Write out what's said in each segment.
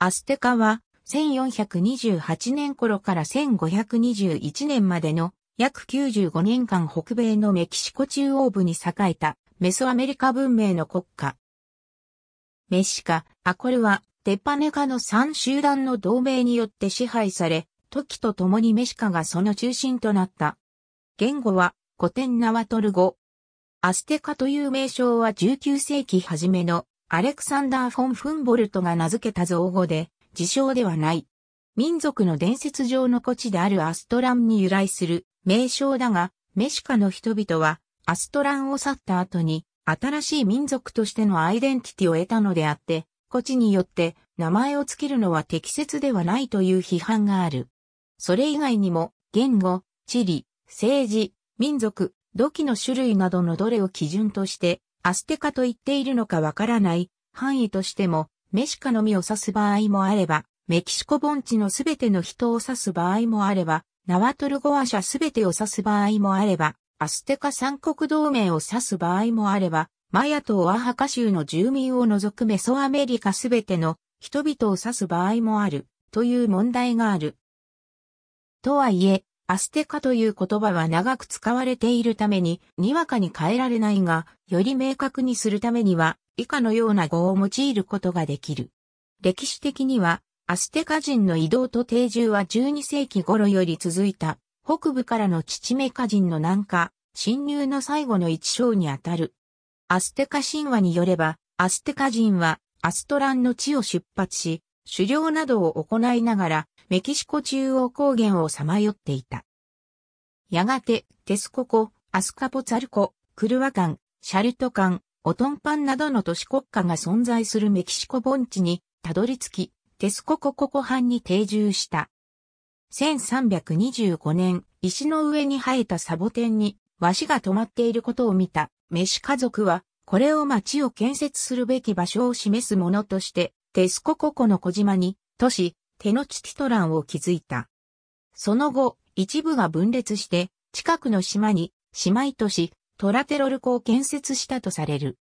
アステカは1428年頃から1521年までの約95年間北米のメキシコ中央部に栄えたメソアメリカ文明の国家。メシカ、アコルはテパネカの3集団の同盟によって支配され、時とともにメシカがその中心となった。言語は古典ナワトル語。アステカという名称は19世紀初めのアレクサンダー・フォン・フンボルトが名付けた造語で、自称ではない。民族の伝説上の古地であるアストランに由来する名称だが、メシカの人々は、アストランを去った後に、新しい民族としてのアイデンティティを得たのであって、古地によって名前をつけるのは適切ではないという批判がある。それ以外にも、言語、地理、政治、民族、土器の種類などのどれを基準として、アステカと言っているのかわからない範囲としても、メシカのみを指す場合もあれば、メキシコ盆地のすべての人を指す場合もあれば、ナワトルゴア社すべてを指す場合もあれば、アステカ三国同盟を指す場合もあれば、マヤとオアハカ州の住民を除くメソアメリカすべての人々を指す場合もあるという問題がある。とはいえ、アステカという言葉は長く使われているために、にわかに変えられないが、より明確にするためには、以下のような語を用いることができる。歴史的には、アステカ人の移動と定住は12世紀頃より続いた、北部からのチチメカ人の南下、侵入の最後の一章にあたる。アステカ神話によれば、アステカ人は、アストランの地を出発し、狩猟などを行いながら、メキシコ中央高原をさまよっていた。やがて、テスココ、アスカポツァルコ、クルワカン、シャルトカン、オトンパンなどの都市国家が存在するメキシコ盆地にたどり着き、テスココココ藩に定住した。1325年、石の上に生えたサボテンに、和紙が止まっていることを見た、メシ家族は、これを町を建設するべき場所を示すものとして、テスコココの小島に、都市、テノチティトランを築いた。その後、一部が分裂して、近くの島に姉妹都市トラテロル湖を建設したとされる。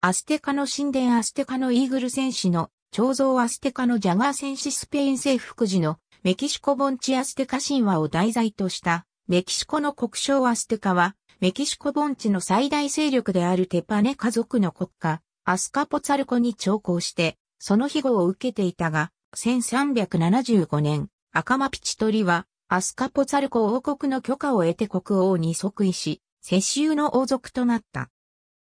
アステカの神殿アステカのイーグル戦士の彫像アステカのジャガー戦士スペイン征服時のメキシコ盆地アステカ神話を題材としたメキシコの国章アステカはメキシコ盆地の最大勢力であるテパネ家族の国家アスカポツァルコに長考してその庇護を受けていたが1375年、赤間ピチトリは、アスカポツァルコ王国の許可を得て国王に即位し、世襲の王族となった。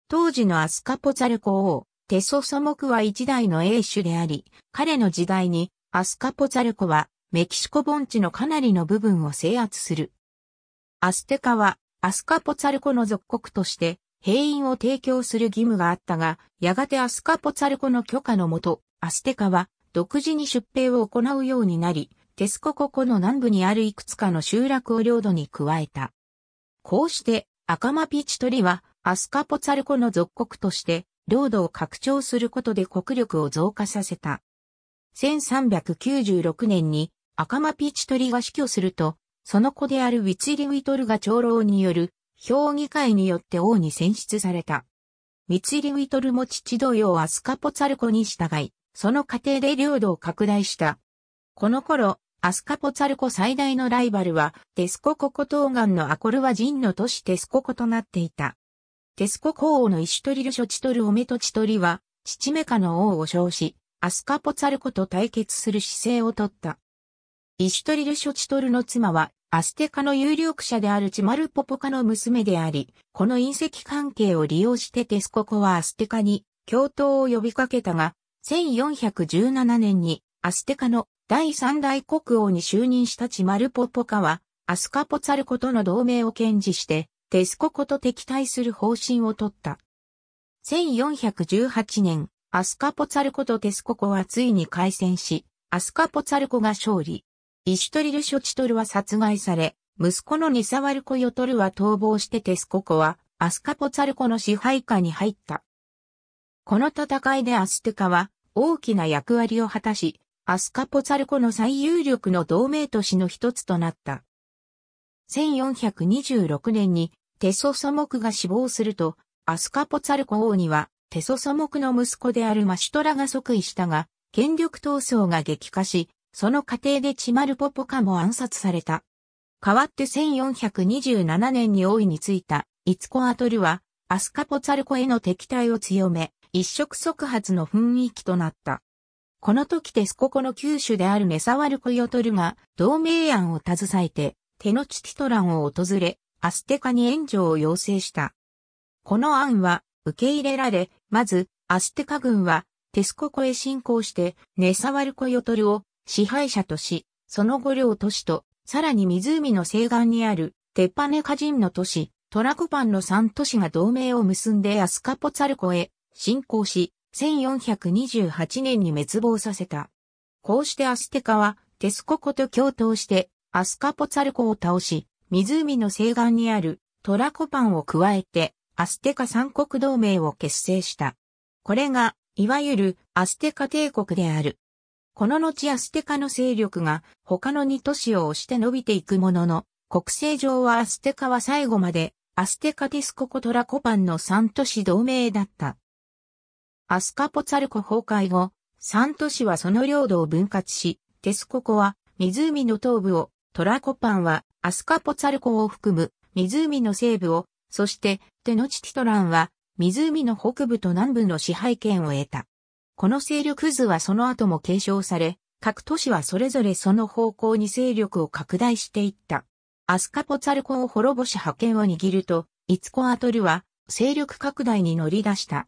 当時のアスカポツァルコ王、テソソモクは一代の英主であり、彼の時代に、アスカポツァルコは、メキシコ盆地のかなりの部分を制圧する。アステカは、アスカポツァルコの属国として、兵員を提供する義務があったが、やがてアスカポツァルコの許可のもと、アステカは独自に出兵を行うようになり、テスコココの南部にあるいくつかの集落を領土に加えた。こうして、赤間ピチトリは、アスカポツァルコの属国として、領土を拡張することで国力を増加させた。1396年に、赤間ピチトリが死去すると、その子であるウィツィリ・ウィトルが長老による、評議会によって王に選出された。ミツリ・ウィトルも父同様アスカポツァルコに従い、その過程で領土を拡大した。この頃、アスカポツァルコ最大のライバルは、テスコココ島岸のアコルワ人の都市テスココとなっていた。テスコ皇王のイシュトリルショチトルオメトチトリは、チチメカの王を称し、アスカポツァルコと対決する姿勢をとった。イシュトリルショチトルの妻は、アステカの有力者であるチマルポポカの娘であり、この隕石関係を利用してテスココはアステカに共闘を呼びかけたが、1417年にアステカの第三代国王に就任したチマルポポカは、アスカポツァルコとの同盟を堅持して、テスココと敵対する方針を取った。1418年、アスカポツァルコとテスココはついに開戦し、アスカポツァルコが勝利。イシュトリル・ショチトルは殺害され、息子のニサワルコ・ヨトルは逃亡してテスココは、アスカポツァルコの支配下に入った。この戦いでアステカは大きな役割を果たし、アスカポツァルコの最有力の同盟都市の一つとなった。1426年にテソソモクが死亡すると、アスカポツァルコ王にはテソソモクの息子であるマシュトラが即位したが、権力闘争が激化し、その過程でチマルポポカも暗殺された。代わって1427年に王位についたイツコアトルは、アスカポツァルコへの敵対を強め、一触即発の雰囲気となった。この時テスココの旧種であるネサワルコヨトルが同盟案を携えてテノチティトランを訪れアステカに援助を要請した。この案は受け入れられ、まずアステカ軍はテスココへ侵攻してネサワルコヨトルを支配者とし、その後両都市とさらに湖の西岸にあるテッパネカ人の都市、トラコパンの3都市が同盟を結んでアスカポツァルコへ侵攻し、1428年に滅亡させた。こうしてアステカはテスココと共闘してアスカポツァルコを倒し、湖の西岸にあるトラコパンを加えてアステカ三国同盟を結成した。これが、いわゆるアステカ帝国である。この後アステカの勢力が他の二都市を押して伸びていくものの、国勢上はアステカは最後までアステカティスココトラコパンの三都市同盟だった。アスカポツァルコ崩壊後、三都市はその領土を分割し、テスココは湖の東部を、トラコパンはアスカポツァルコを含む湖の西部を、そしてテノチティトランは湖の北部と南部の支配権を得た。この勢力図はその後も継承され、各都市はそれぞれその方向に勢力を拡大していった。アスカポツァルコを滅ぼし覇権を握ると、イツコアトルは勢力拡大に乗り出した。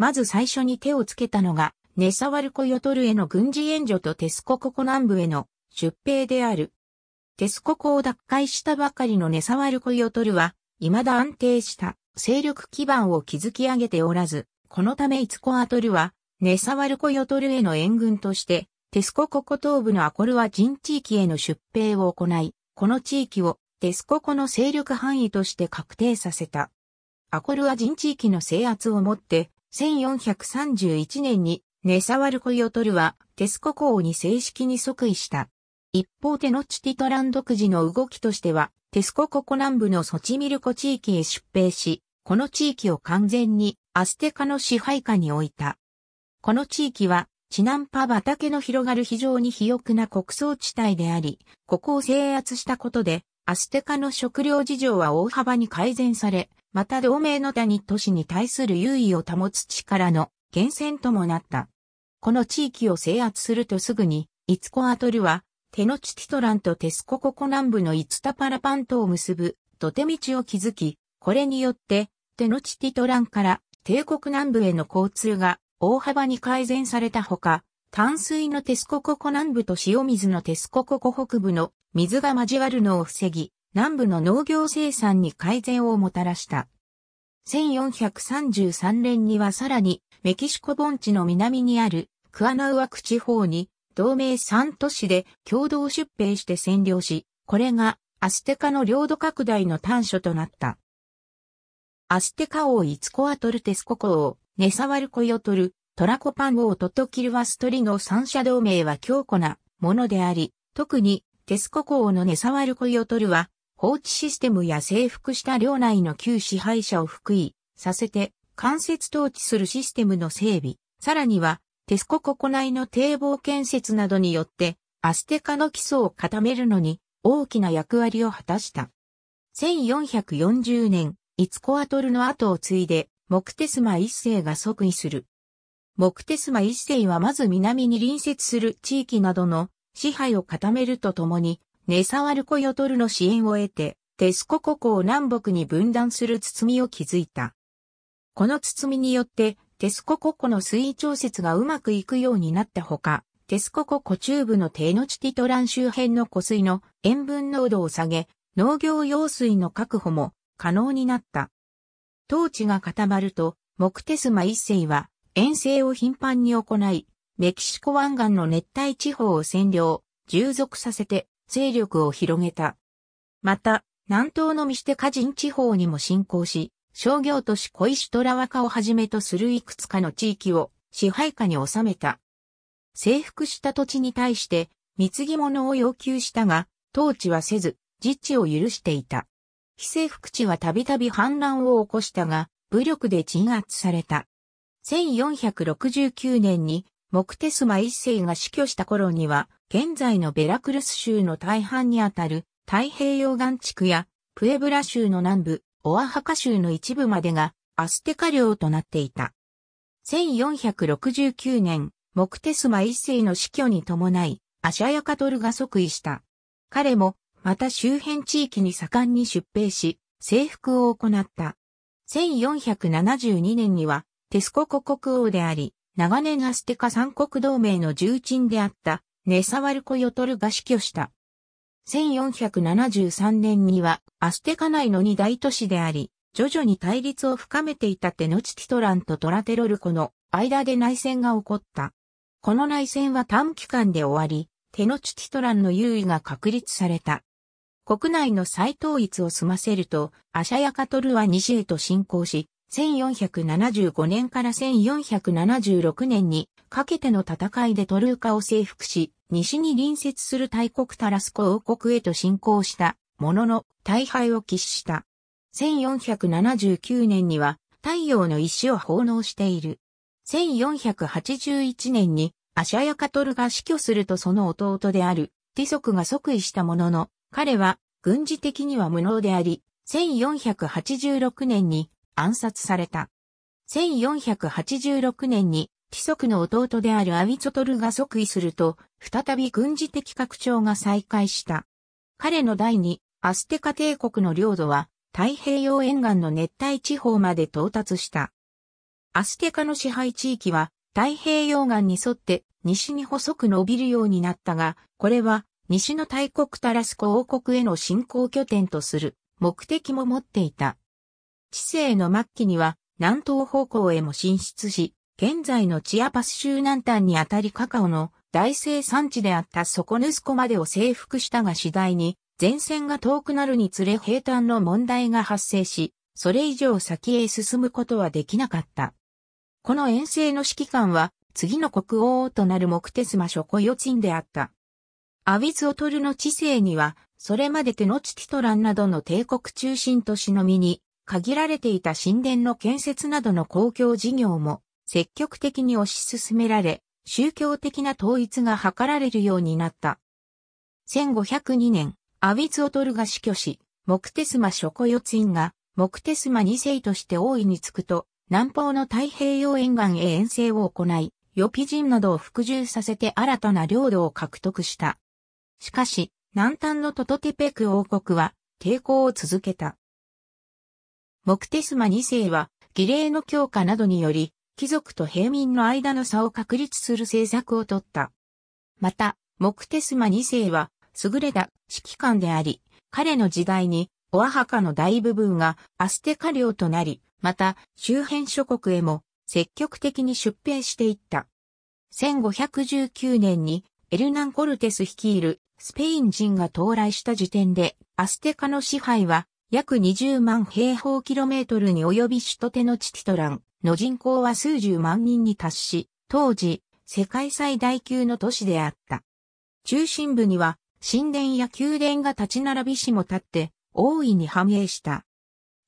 まず最初に手をつけたのが、ネサワルコヨトルへの軍事援助とテスコココ南部への出兵である。テスココを奪回したばかりのネサワルコヨトルは、未だ安定した勢力基盤を築き上げておらず、このためイツコアトルは、ネサワルコヨトルへの援軍として、テスコココ東部のアコルワ人地域への出兵を行い、この地域をテスココの勢力範囲として確定させた。アコルワ人地域の制圧をもって、1431年にネサワルコ・ヨトルはテスコ公に正式に即位した。一方テノチティトラン独自の動きとしては、テスコココ南部のソチミルコ地域へ出兵し、この地域を完全にアステカの支配下に置いた。この地域は、チナンパ畑の広がる非常に肥沃な穀倉地帯であり、ここを制圧したことで、アステカの食料事情は大幅に改善され、また同盟の他に都市に対する優位を保つ力の源泉ともなった。この地域を制圧するとすぐに、イツコアトルは、テノチティトランとテスコココ南部のイツタパラパントを結ぶ土手道を築き、これによって、テノチティトランから帝国南部への交通が大幅に改善されたほか、淡水のテスコココ南部と塩水のテスコココ北部の水が交わるのを防ぎ、南部の農業生産に改善をもたらした。1433年にはさらにメキシコ盆地の南にあるクアナウアク地方に同盟3都市で共同出兵して占領し、これがアステカの領土拡大の端緒となった。アステカ王イツコアトルテスココ王、ネサワルコヨトル、トラコパン王とトキルワストリの三者同盟は強固なものであり、特にテスコ公のネサワルコヨトルは、放置システムや征服した領内の旧支配者を復位させて、間接統治するシステムの整備、さらには、テスコ国内の堤防建設などによって、アステカの基礎を固めるのに大きな役割を果たした。1440年、イツコアトルの後を継いで、モクテスマ一世が即位する。モクテスマ一世はまず南に隣接する地域などの支配を固めるとともに、ネサワルコヨトルの支援を得て、テスココ湖を南北に分断する包みを築いた。この包みによって、テスココ湖の水位調節がうまくいくようになったほか、テスココ湖中部のテーノチティトラン周辺の湖水の塩分濃度を下げ、農業用水の確保も可能になった。統治が固まると、モクテスマ一世は遠征を頻繁に行い、メキシコ湾岸の熱帯地方を占領、従属させて勢力を広げた。また、南東のミシテカ人地方にも侵攻し、商業都市小石トラワカをはじめとするいくつかの地域を支配下に収めた。征服した土地に対して貢ぎ物を要求したが、統治はせず、自治を許していた。非征服地はたびたび反乱を起こしたが、武力で鎮圧された。1469年にモクテスマ一世が死去した頃には、現在のベラクルス州の大半にあたる太平洋岸地区やプエブラ州の南部、オアハカ州の一部までがアステカ領となっていた。1469年、モクテスマ一世の死去に伴い、アシャヤカトルが即位した。彼も、また周辺地域に盛んに出兵し、征服を行った。1472年には、テスココ国王であり、長年アステカ三国同盟の重鎮であったネサワルコ・ヨトルが死去した。1473年にはアステカ内の二大都市であり、徐々に対立を深めていたテノチティトランとトラテロルコの間で内戦が起こった。この内戦は短期間で終わり、テノチティトランの優位が確立された。国内の再統一を済ませると、アシャヤカトルは西へと進行し、1475年から1476年にかけての戦いでトルーカを征服し、西に隣接する大国タラスコ王国へと侵攻したものの大敗を喫した。1479年には太陽の石を奉納している。1481年にアシャヤカトルが死去するとその弟であるティソクが即位したものの、彼は軍事的には無能であり、1486年に暗殺された。1486年に、貴族の弟であるアビゾトルが即位すると、再び軍事的拡張が再開した。彼の代に、アステカ帝国の領土は、太平洋沿岸の熱帯地方まで到達した。アステカの支配地域は、太平洋岸に沿って西に細く伸びるようになったが、これは西の大国タラスコ王国への侵攻拠点とする目的も持っていた。知性の末期には南東方向へも進出し、現在のチアパス州南端にあたりカカオの大生産地であったソコヌスコまでを征服したが次第に前線が遠くなるにつれ平坦の問題が発生し、それ以上先へ進むことはできなかった。この遠征の指揮官は次の国王となるモクテスマ諸古予賃であった。アウィズオトルの知性には、それまでテノチティトランなどの帝国中心都市のみに限られていた神殿の建設などの公共事業も積極的に推し進められ、宗教的な統一が図られるようになった。1502年、アビツオトルが死去し、モクテスマ諸子四ツ院が、モクテスマ二世として大いにつくと、南方の太平洋沿岸へ遠征を行い、予備人などを服従させて新たな領土を獲得した。しかし、南端のトトテペク王国は抵抗を続けた。モクテスマ2世は、儀礼の強化などにより、貴族と平民の間の差を確立する政策をとった。また、モクテスマ2世は、優れた指揮官であり、彼の時代に、オアハカの大部分がアステカ領となり、また、周辺諸国へも積極的に出兵していった。1519年にエルナン・コルテス率いるスペイン人が到来した時点で、アステカの支配は約20万平方キロメートルに及び首都テノチティトランの人口は数十万人に達し、当時、世界最大級の都市であった。中心部には、神殿や宮殿が立ち並びしも立って、大いに繁栄した。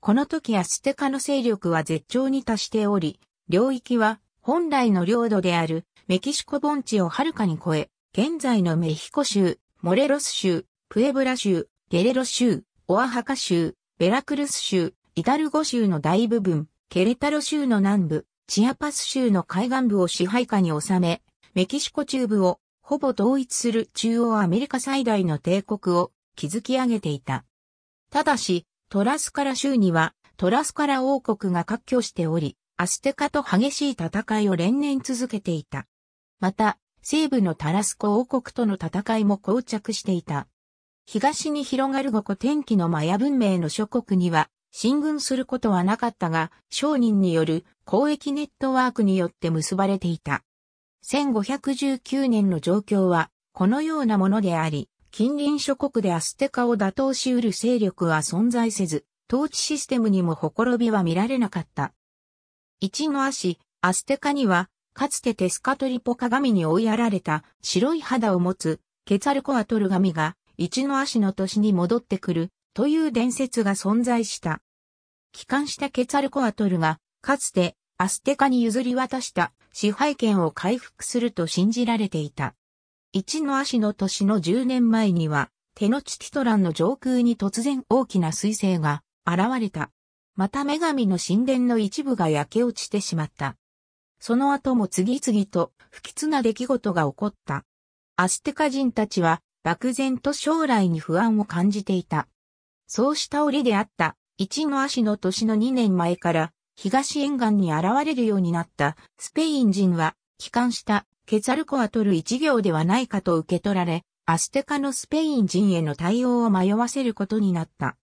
この時アステカの勢力は絶頂に達しており、領域は本来の領土であるメキシコ盆地をはるかに超え、現在のメヒコ州、モレロス州、プエブラ州、ゲレロ州、オアハカ州、ベラクルス州、イタルゴ州の大部分、ケレタロ州の南部、チアパス州の海岸部を支配下に収め、メキシコ中部をほぼ統一する中央アメリカ最大の帝国を築き上げていた。ただし、トラスカラ州にはトラスカラ王国が割拠しており、アステカと激しい戦いを連年続けていた。また、西部のタラスコ王国との戦いも膠着していた。東に広がる五古天気のマヤ文明の諸国には、進軍することはなかったが、商人による交易ネットワークによって結ばれていた。1519年の状況は、このようなものであり、近隣諸国でアステカを打倒し得る勢力は存在せず、統治システムにもほころびは見られなかった。一の足、アステカには、かつてテスカトリポ鏡に追いやられた白い肌を持つケツァルコアトル神が一の足の年に戻ってくるという伝説が存在した。帰還したケツァルコアトルが、かつてアステカに譲り渡した支配権を回復すると信じられていた。一の足の年の10年前には、テノチティトランの上空に突然大きな彗星が現れた。また女神の神殿の一部が焼け落ちてしまった。その後も次々と不吉な出来事が起こった。アステカ人たちは漠然と将来に不安を感じていた。そうした折であった、一の足の年の2年前から、東沿岸に現れるようになったスペイン人は、帰還したケザルコアトル一行ではないかと受け取られ、アステカのスペイン人への対応を迷わせることになった。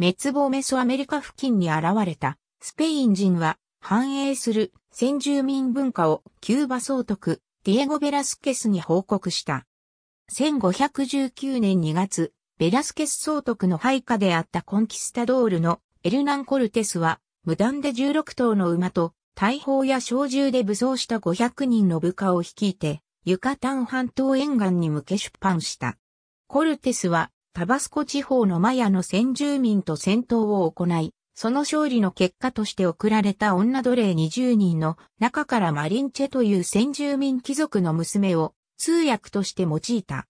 滅亡メソアメリカ付近に現れたスペイン人は、繁栄する先住民文化をキューバ総督、ディエゴ・ベラスケスに報告した。1519年2月、ベラスケス総督の配下であったコンキスタドールのエルナン・コルテスは、無断で16頭の馬と、大砲や小銃で武装した500人の部下を率いて、ユカタン半島沿岸に向け出版した。コルテスは、タバスコ地方のマヤの先住民と戦闘を行い、その勝利の結果として贈られた女奴隷20人の中からマリンチェという先住民貴族の娘を通訳として用いた。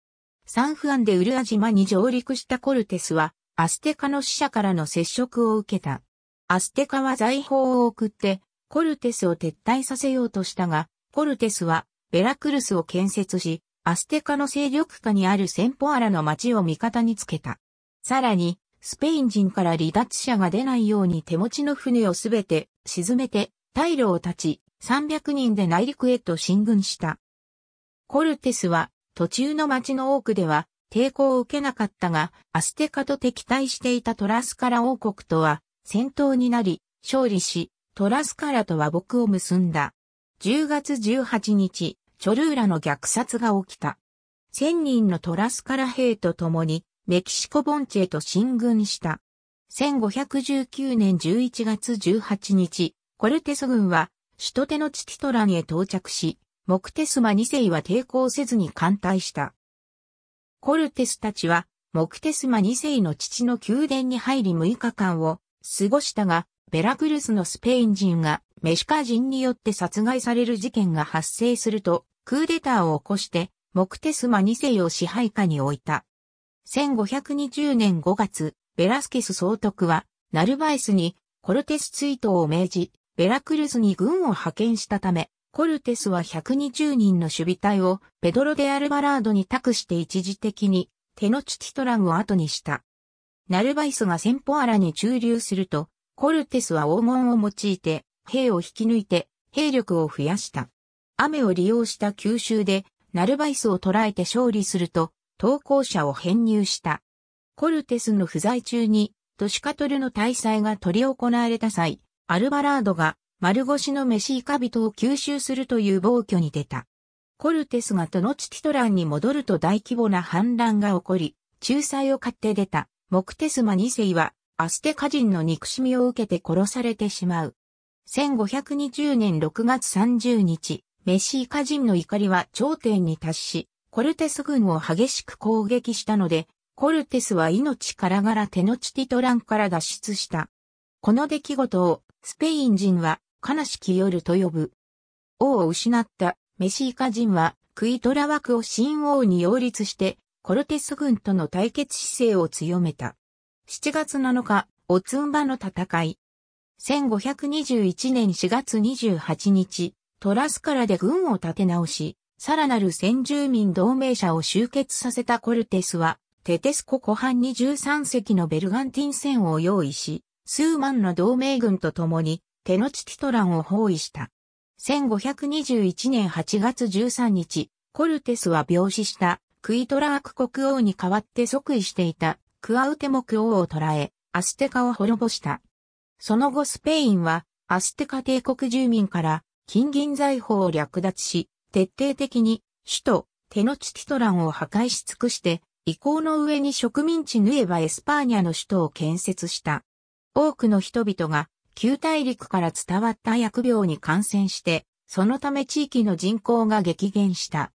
サンフアンでウルア島に上陸したコルテスは、アステカの死者からの接触を受けた。アステカは財宝を送って、コルテスを撤退させようとしたが、コルテスは、ベラクルスを建設し、アステカの勢力下にあるセンポアラの町を味方につけた。さらに、スペイン人から離脱者が出ないように手持ちの船をすべて沈めて、退路を断ち、300人で内陸へと進軍した。コルテスは途中の町の多くでは抵抗を受けなかったが、アステカと敵対していたトラスカラ王国とは戦闘になり、勝利し、トラスカラと和睦を結んだ。10月18日、チョルーラの虐殺が起きた。1000人のトラスカラ兵と共に、メキシコ盆地へと進軍した。1519年11月18日、コルテス軍は、首都テのチティトランへ到着し、モクテスマ2世は抵抗せずに艦隊した。コルテスたちは、モクテスマ2世の父の宮殿に入り6日間を過ごしたが、ベラクルスのスペイン人がメシカ人によって殺害される事件が発生すると、クーデターを起こして、モクテスマ2世を支配下に置いた。1520年5月、ベラスケス総督は、ナルバエスにコルテス追悼を命じ、ベラクルスに軍を派遣したため、コルテスは120人の守備隊をペドロ・デ・アルバラードに託して一時的にテノチティトランを後にした。ナルバイスがセンポアラに駐留すると、コルテスは黄金を用いて兵を引き抜いて兵力を増やした。雨を利用した急襲でナルバイスを捕らえて勝利すると、投稿者を編入した。コルテスの不在中に、トシカトルの大祭が取り行われた際、アルバラードが丸腰のメシイカ人を吸収するという暴挙に出た。コルテスがトノチティトランに戻ると大規模な反乱が起こり、仲裁を買って出た、モクテスマ2世は、アステカ人の憎しみを受けて殺されてしまう。1520年6月30日、メシイカ人の怒りは頂点に達し、コルテス軍を激しく攻撃したので、コルテスは命からがらテノチティトランから脱出した。この出来事をスペイン人は悲しき夜と呼ぶ。王を失ったメシイカ人はクイトラ枠を新王に擁立して、コルテス軍との対決姿勢を強めた。7月7日、オツンバの戦い。1521年4月28日、トラスカラで軍を立て直し、さらなる先住民同盟者を集結させたコルテスは、テテスコ湖畔に13隻のベルガンティン船を用意し、数万の同盟軍と共にテノチティトランを包囲した。1521年8月13日、コルテスは病死したクイトラーク国王に代わって即位していたクアウテモク王を捕らえ、アステカを滅ぼした。その後スペインはアステカ帝国住民から金銀財宝を略奪し、徹底的に首都テノチティトランを破壊し尽くして、遺構の上に植民地ヌエバ・エスパーニャの首都を建設した。多くの人々が旧大陸から伝わった薬病に感染して、そのため地域の人口が激減した。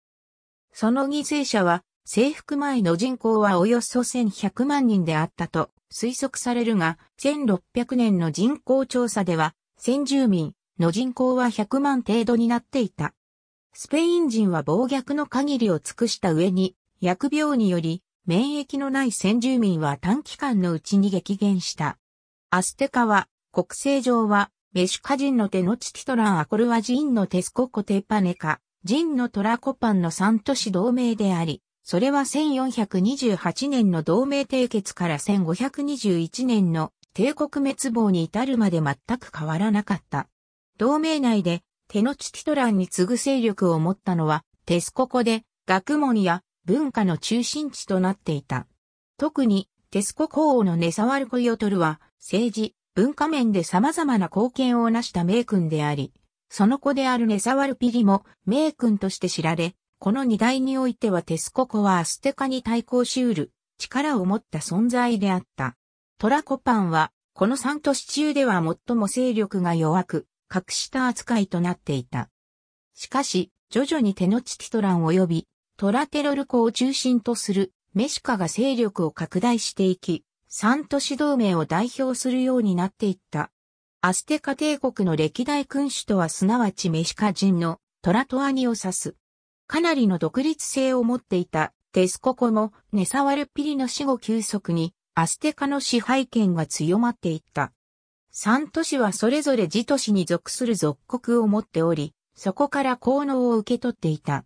その犠牲者は、征服前の人口はおよそ1100万人であったと推測されるが、1600年の人口調査では、先住民の人口は100万程度になっていた。スペイン人は暴虐の限りを尽くした上に、薬病により、免疫のない先住民は短期間のうちに激減した。アステカは国政上は、メシュカ人の手のチティトランアコルは人のテスココテパネカ、人のトラコパンの3都市同盟であり、それは1428年の同盟締結から1521年の帝国滅亡に至るまで全く変わらなかった。同盟内で、テノチティトランに次ぐ勢力を持ったのは、テスココで、学問や文化の中心地となっていた。特に、テスコ公王のネサワルコヨトルは、政治、文化面で様々な貢献をなした名君であり、その子であるネサワルピリも名君として知られ、この二代においてはテスココはアステカに対抗しうる力を持った存在であった。トラコパンは、この三都市中では最も勢力が弱く、格下扱いとなっていた。しかし、徐々にテノチティトラン及び、トラテロルコを中心とするメシカが勢力を拡大していき、三都市同盟を代表するようになっていった。アステカ帝国の歴代君主とはすなわちメシカ人のトラトアニを指す。かなりの独立性を持っていたテスココもネサワルピリの死後急速にアステカの支配権が強まっていった。三都市はそれぞれ自都市に属する属国を持っており、そこから効能を受け取っていた。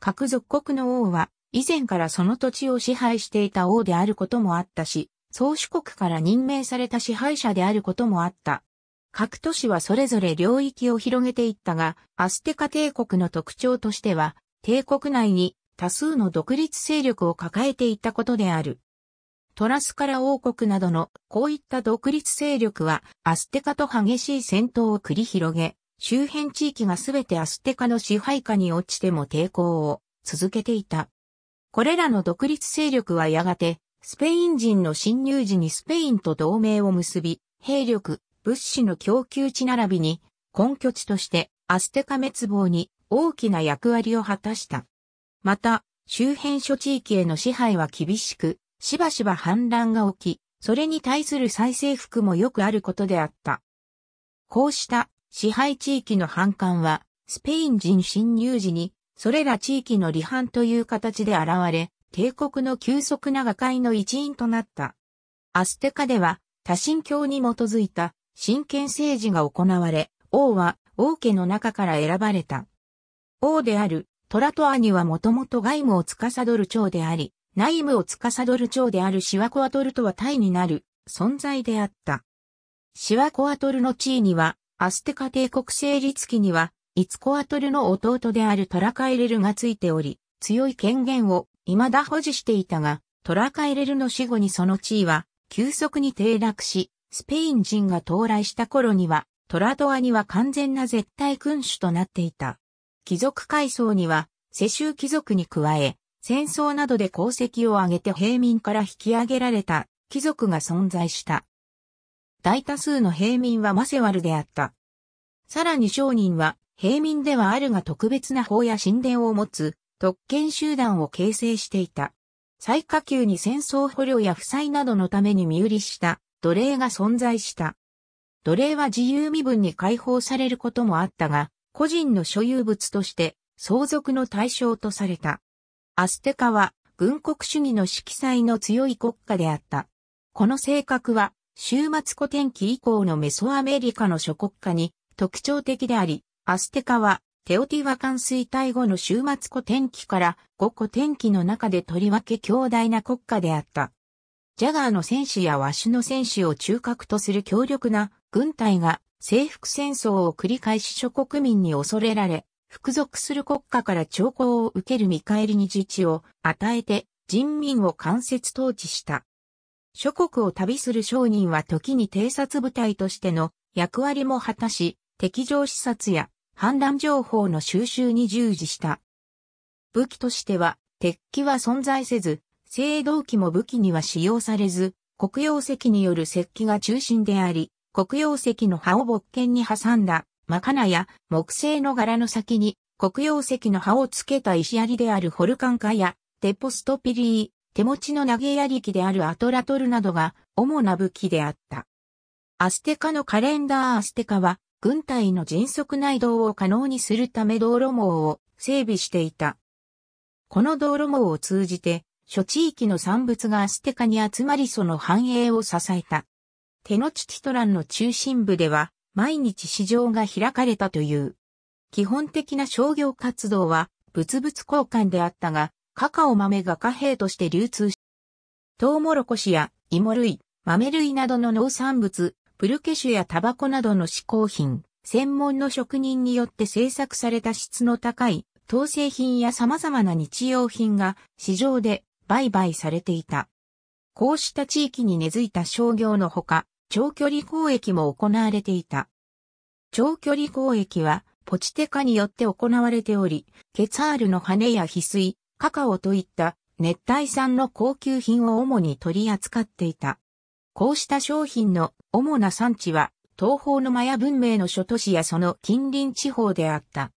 各属国の王は以前からその土地を支配していた王であることもあったし、宗主国から任命された支配者であることもあった。各都市はそれぞれ領域を広げていったが、アステカ帝国の特徴としては、帝国内に多数の独立勢力を抱えていったことである。トラスカラ王国などのこういった独立勢力はアステカと激しい戦闘を繰り広げ、周辺地域がすべてアステカの支配下に落ちても抵抗を続けていた。これらの独立勢力はやがてスペイン人の侵入時にスペインと同盟を結び、兵力、物資の供給地並びに、根拠地としてアステカ滅亡に大きな役割を果たした。また、周辺諸地域への支配は厳しく、しばしば反乱が起き、それに対する再征服もよくあることであった。こうした支配地域の反感は、スペイン人侵入時に、それら地域の離反という形で現れ、帝国の急速な瓦解の一因となった。アステカでは、多神教に基づいた、神権政治が行われ、王は王家の中から選ばれた。王であるトラトアにはもともと外務を司る長であり、内務を司る長であるシワコアトルとは対になる存在であった。シワコアトルの地位には、アステカ帝国成立期には、イツコアトルの弟であるトラカエレルがついており、強い権限を未だ保持していたが、トラカエレルの死後にその地位は急速に低落し、スペイン人が到来した頃には、トラドアには完全な絶対君主となっていた。貴族階層には、世襲貴族に加え、戦争などで功績を上げて平民から引き上げられた貴族が存在した。大多数の平民はマセワルであった。さらに商人は平民ではあるが特別な法や神殿を持つ特権集団を形成していた。最下級に戦争捕虜や負債などのために身売りした奴隷が存在した。奴隷は自由身分に解放されることもあったが、個人の所有物として相続の対象とされた。アステカは軍国主義の色彩の強い国家であった。この性格は、終末古典期以降のメソアメリカの諸国家に特徴的であり、アステカはテオティワカン衰退後の終末古天気から5古天気の中でとりわけ強大な国家であった。ジャガーの戦士やワシの戦士を中核とする強力な軍隊が征服戦争を繰り返し諸国民に恐れられ、服属する国家から兆候を受ける見返りに自治を与えて人民を間接統治した。諸国を旅する商人は時に偵察部隊としての役割も果たし、敵情視察や判断情報の収集に従事した。武器としては、鉄器は存在せず、製銅器も武器には使用されず、黒曜石による石器が中心であり、黒曜石の刃を木剣に挟んだ、まかなや木製の柄の先に黒曜石の刃をつけた石槍であるホルカンカや、テポストピリー、手持ちの投げ槍機であるアトラトルなどが主な武器であった。アステカのカレンダーアステカは軍隊の迅速な移動を可能にするため道路網を整備していた。この道路網を通じて、諸地域の産物がアステカに集まりその繁栄を支えた。テノチティトランの中心部では、毎日市場が開かれたという。基本的な商業活動は、物々交換であったが、カカオ豆が貨幣として流通し、トウモロコシや芋類、豆類などの農産物、プルケ酒やタバコなどの嗜好品、専門の職人によって制作された質の高い、陶製品や様々な日用品が市場で売買されていた。こうした地域に根付いた商業のほか、長距離交易も行われていた。長距離交易は、ポチテカによって行われており、ケツァールの羽や翡翠、カカオといった熱帯産の高級品を主に取り扱っていた。こうした商品の主な産地は、東方のマヤ文明の諸都市やその近隣地方であった。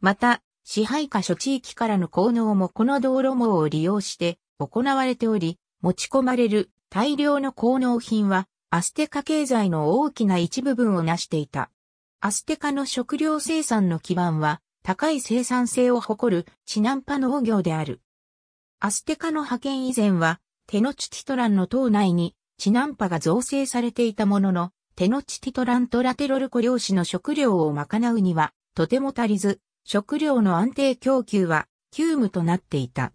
また、支配下諸地域からの効能もこの道路網を利用して行われており、持ち込まれる大量の効能品は、アステカ経済の大きな一部分を成していた。アステカの食料生産の基盤は、高い生産性を誇る地南波農業である。アステカの派遣以前は、テノチティトランの島内にチナンパが造成されていたものの、テノチティトラントラテロルコ漁師の食料を賄うには、とても足りず、食料の安定供給は急務となっていた。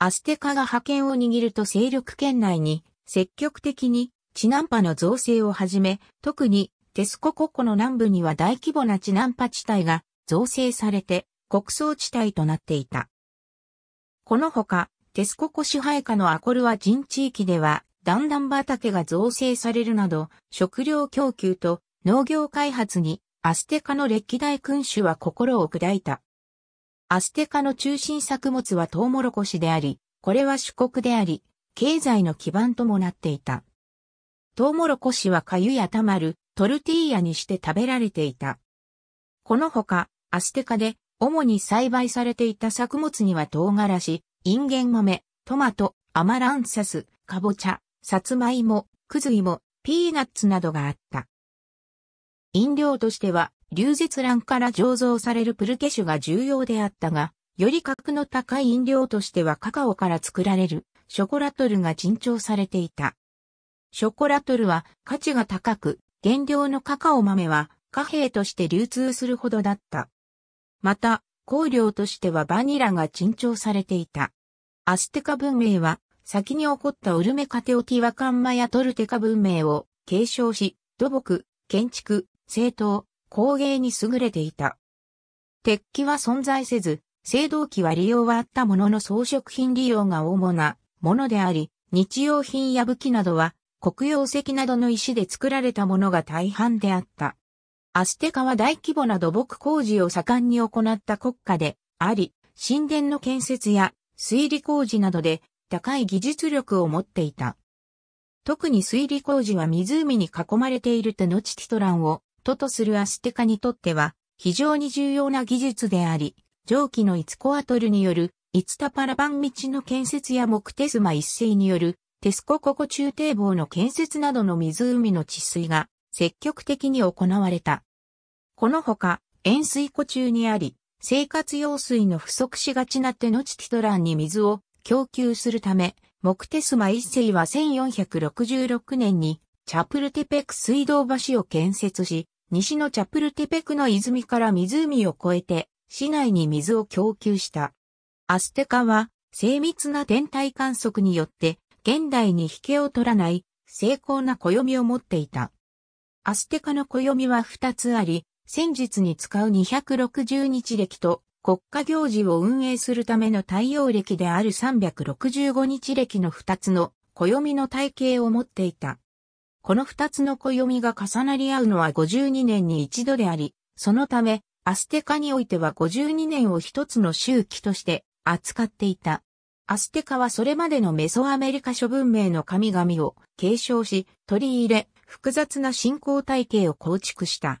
アステカが覇権を握ると勢力圏内に積極的にチナンパの造成をはじめ、特にテスコココの南部には大規模なチナンパ地帯が造成されて国葬地帯となっていた。このほか、テスココ支配下のアコルワ人地域では段々畑が造成されるなど、食料供給と農業開発にアステカの歴代君主は心を砕いた。アステカの中心作物はトウモロコシであり、これは主国であり、経済の基盤ともなっていた。トウモロコシはゆやたまる、トルティーヤにして食べられていた。このほか、アステカで主に栽培されていた作物には唐辛子、インゲン豆、トマト、アマランサス、カボチャ、さつまいも、くず芋、ピーナッツなどがあった。飲料としては、流絶卵から醸造されるプルケ酒が重要であったが、より格の高い飲料としてはカカオから作られるショコラトルが珍重されていた。ショコラトルは価値が高く、原料のカカオ豆は貨幣として流通するほどだった。また、香料としてはバニラが珍重されていた。アステカ文明は先に起こったウルメカテオティワカンマやトルテカ文明を継承し、土木、建築、政党、工芸に優れていた。鉄器は存在せず、青銅器は利用はあったものの装飾品利用が主なものであり、日用品や武器などは黒曜石などの石で作られたものが大半であった。アステカは大規模な土木工事を盛んに行った国家であり、神殿の建設や水利工事などで高い技術力を持っていた。特に水利工事は湖に囲まれているテノチティトランを都とするアステカにとっては非常に重要な技術であり、上記のイツコアトルによるイツタパラバン道の建設やモクテスマ一世によるテスコココ中堤防の建設などの湖の治水が積極的に行われた。このほか、塩水湖中にあり、生活用水の不足しがちなテノチティトランに水を供給するため、モクテスマ一世は1466年にチャプルテペク水道橋を建設し、西のチャプルテペクの泉から湖を越えて市内に水を供給した。アステカは精密な天体観測によって現代に引けを取らない精巧な暦を持っていた。アステカの暦は2つあり、先日に使う260日暦と国家行事を運営するための太陽暦である365日暦の2つの暦の体系を持っていた。この2つの暦が重なり合うのは52年に一度であり、そのため、アステカにおいては52年を一つの周期として扱っていた。アステカはそれまでのメソアメリカ諸文明の神々を継承し、取り入れ、複雑な信仰体系を構築した。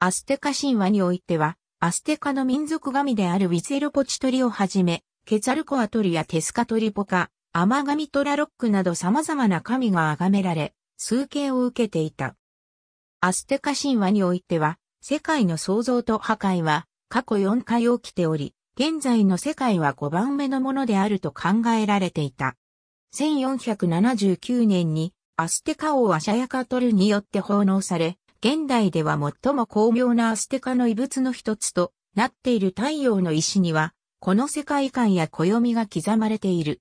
アステカ神話においては、アステカの民族神であるウィツェポチトリをはじめ、ケツァルコアトリやテスカトリポカ、アマガミトラロックなど様々な神が崇められ、崇敬を受けていた。アステカ神話においては、世界の創造と破壊は過去4回起きており、現在の世界は5番目のものであると考えられていた。1479年にアステカ王アシャヤカトルによって奉納され、現代では最も巧妙なアステカの遺物の一つとなっている太陽の石には、この世界観や暦が刻まれている。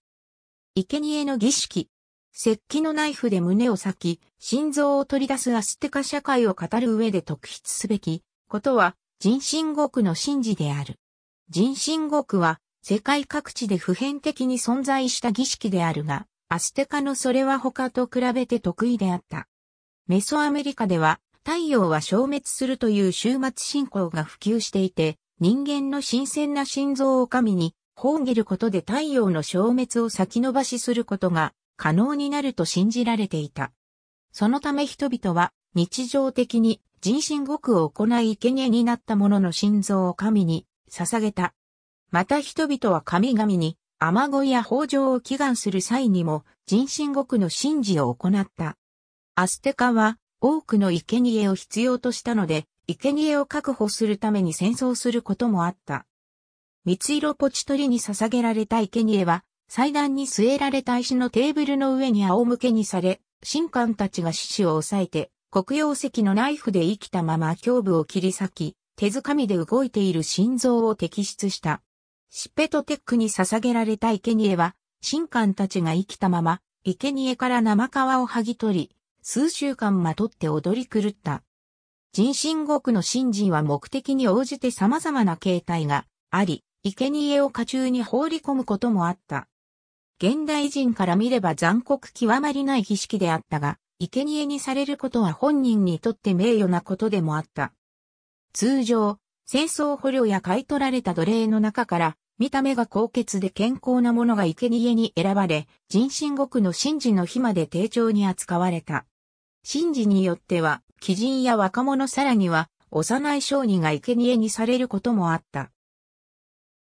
生贄の儀式。石器のナイフで胸を裂き、心臓を取り出すアステカ社会を語る上で特筆すべきことは、人心獄の神事である。人心獄は、世界各地で普遍的に存在した儀式であるが、アステカのそれは他と比べて得意であった。メソアメリカでは、太陽は消滅するという終末信仰が普及していて、人間の新鮮な心臓を神に放げることで太陽の消滅を先延ばしすることが可能になると信じられていた。そのため人々は日常的に人身獄を行い生贄になった者の心臓を神に捧げた。また人々は神々に雨乞いや豊穣を祈願する際にも人身獄の神事を行った。アステカは多くの生贄を必要としたので、生贄を確保するために戦争することもあった。蜜色ポチ取りに捧げられた生贄は、祭壇に据えられた石のテーブルの上に仰向けにされ、神官たちが獅子を抑えて、黒曜石のナイフで生きたまま胸部を切り裂き、手づかみで動いている心臓を摘出した。シっペトテックに捧げられた生贄は、神官たちが生きたまま、生贄から生皮を剥ぎ取り、数週間まとって踊り狂った。人心国の神人は目的に応じて様々な形態があり、生贄を家中に放り込むこともあった。現代人から見れば残酷極まりない儀式であったが、生贄にされることは本人にとって名誉なことでもあった。通常、戦争捕虜や買い取られた奴隷の中から、見た目が高潔で健康なものが生贄に選ばれ、人心国の神事の日まで丁重に扱われた。神事によっては、貴人や若者さらには、幼い小児が生贄にされることもあった。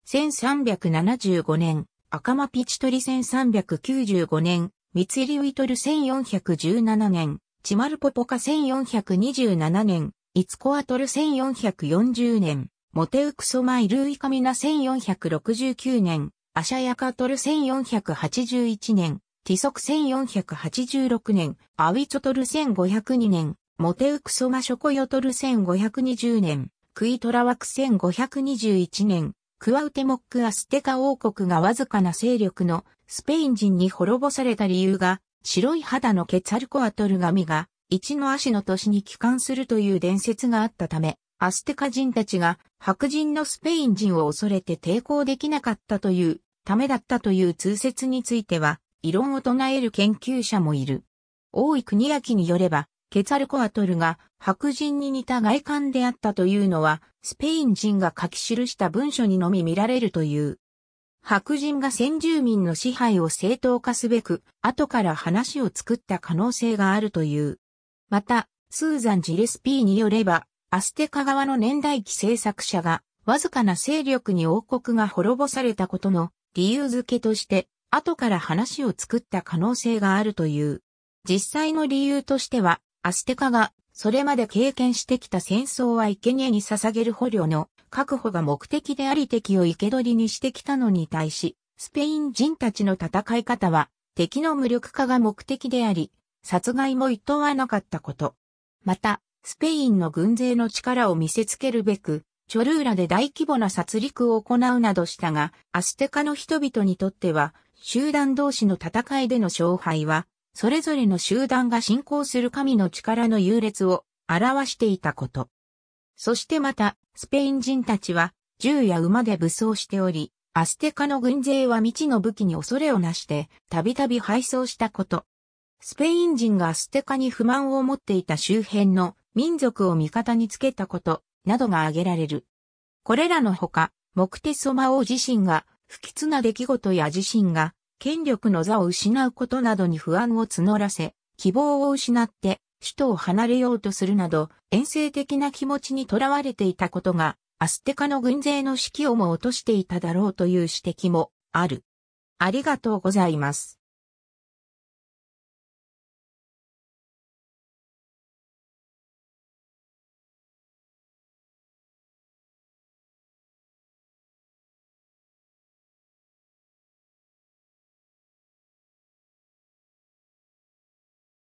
1375年、赤間ピチトリ1395年、三井リウイトル1417年、チマルポポカ1427年、イツコアトル1440年、モテウクソマイルイカミナ1469年、アシャヤカトル1481年、ティソク1486年、アウィチョトル1502年、モテウクソマショコヨトル1520年、クイトラワク1521年、クアウテモックアステカ王国がわずかな勢力のスペイン人に滅ぼされた理由が、白い肌のケツァルコアトル神が、一の足の年に帰還するという伝説があったため、アステカ人たちが白人のスペイン人を恐れて抵抗できなかったというためだったという通説については、異論を唱える研究者もいる。大井国明によれば、ケツァルコアトルが白人に似た外観であったというのは、スペイン人が書き記した文書にのみ見られるという。白人が先住民の支配を正当化すべく、後から話を作った可能性があるという。また、スーザン・ジレスピーによれば、アステカ側の年代記制作者が、わずかな勢力に王国が滅ぼされたことの理由付けとして、後から話を作った可能性があるという。実際の理由としては、アステカがそれまで経験してきた戦争は生贄に捧げる捕虜の確保が目的であり敵を生け捕りにしてきたのに対し、スペイン人たちの戦い方は敵の無力化が目的であり、殺害も図はなかったこと。また、スペインの軍勢の力を見せつけるべく、チョルーラで大規模な殺戮を行うなどしたが、アステカの人々にとっては、集団同士の戦いでの勝敗は、それぞれの集団が信仰する神の力の優劣を表していたこと。そしてまた、スペイン人たちは、銃や馬で武装しており、アステカの軍勢は未知の武器に恐れをなして、たびたび敗走したこと。スペイン人がアステカに不満を持っていた周辺の民族を味方につけたこと、などが挙げられる。これらのほか、モクテソマ王自身が不吉な出来事や自身が権力の座を失うことなどに不安を募らせ、希望を失って首都を離れようとするなど、遠征的な気持ちにとらわれていたことが、アステカの軍勢の指揮をも落としていただろうという指摘もある。ありがとうございます。